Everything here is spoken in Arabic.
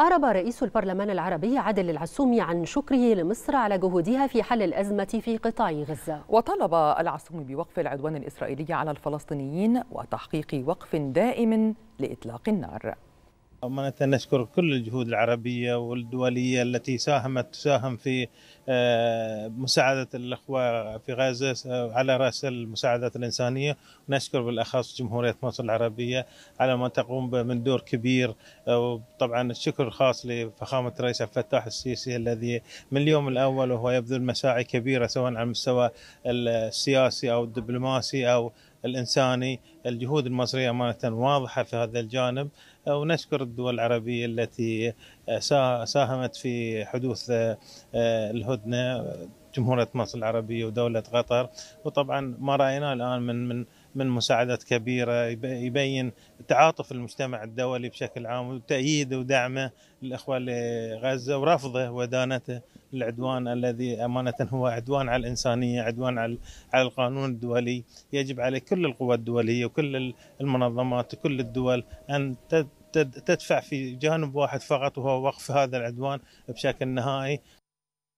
أعرب رئيس البرلمان العربي عادل العسومي عن شكره لمصر على جهودها في حل الأزمة في قطاع غزة وطلب العسومي بوقف العدوان الإسرائيلي على الفلسطينيين وتحقيق وقف دائم لإطلاق النار أمانة نشكر كل الجهود العربية والدولية التي ساهمت تساهم في آه، مساعدة الأخوة في غزة على رأس المساعدات الإنسانية ونشكر بالأخص جمهورية مصر العربية على ما تقوم به من دور كبير آه، وطبعا الشكر الخاص لفخامة الرئيس عبد الفتاح السيسي الذي من اليوم الأول وهو يبذل مساعي كبيرة سواء على المستوى السياسي أو الدبلوماسي أو الانساني الجهود المصريه امانه واضحه في هذا الجانب ونشكر الدول العربيه التي ساهمت في حدوث آه، الهدنه جمهوريه مصر العربيه ودوله قطر وطبعا ما رايناه الان من من من مساعدات كبيره يبين تعاطف المجتمع الدولي بشكل عام وتأييده ودعمه للاخوه لغزه ورفضه ودانته العدوان الذي امانه هو عدوان على الانسانيه، عدوان على على القانون الدولي، يجب على كل القوى الدوليه وكل المنظمات وكل الدول ان تدفع في جانب واحد فقط وهو وقف هذا العدوان بشكل نهائي